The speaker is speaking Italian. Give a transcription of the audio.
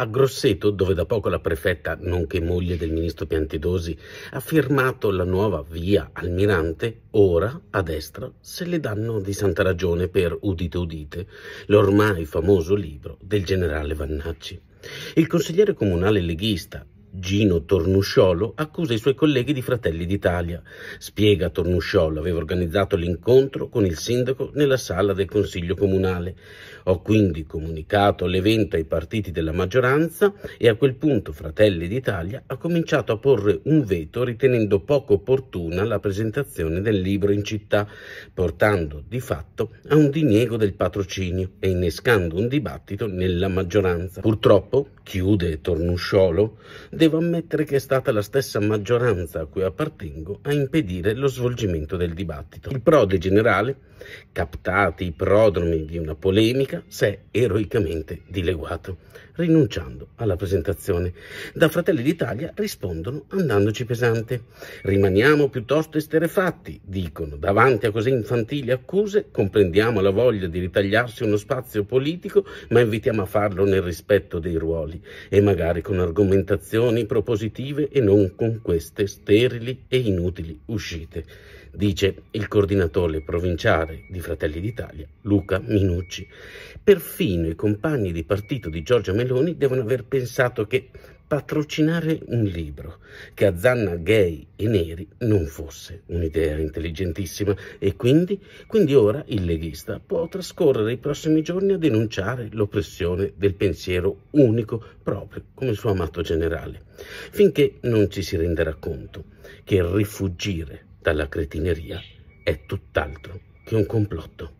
A Grosseto, dove da poco la prefetta, nonché moglie del ministro Piantedosi, ha firmato la nuova via Almirante, ora a destra se le danno di santa ragione per, udite udite, l'ormai famoso libro del generale Vannacci. Il consigliere comunale leghista Gino Tornusciolo accusa i suoi colleghi di Fratelli d'Italia. Spiega Tornusciolo aveva organizzato l'incontro con il sindaco nella sala del Consiglio Comunale. Ho quindi comunicato l'evento ai partiti della maggioranza e a quel punto Fratelli d'Italia ha cominciato a porre un veto ritenendo poco opportuna la presentazione del libro in città, portando di fatto a un diniego del patrocinio e innescando un dibattito nella maggioranza. Purtroppo, chiude Tornusciolo, devo ammettere che è stata la stessa maggioranza a cui appartengo a impedire lo svolgimento del dibattito. Il prode generale, captati i prodromi di una polemica, si è eroicamente dileguato, rinunciando alla presentazione. Da Fratelli d'Italia rispondono andandoci pesante. Rimaniamo piuttosto esterefatti, dicono, davanti a così infantili accuse, comprendiamo la voglia di ritagliarsi uno spazio politico, ma invitiamo a farlo nel rispetto dei ruoli e magari con argomentazioni azioni propositive e non con queste sterili e inutili uscite, dice il coordinatore provinciale di Fratelli d'Italia, Luca Minucci. Perfino i compagni di partito di Giorgia Meloni devono aver pensato che patrocinare un libro, che a Zanna gay e neri non fosse un'idea intelligentissima e quindi, quindi ora il leghista può trascorrere i prossimi giorni a denunciare l'oppressione del pensiero unico proprio come il suo amato generale, finché non ci si renderà conto che rifugire dalla cretineria è tutt'altro che un complotto.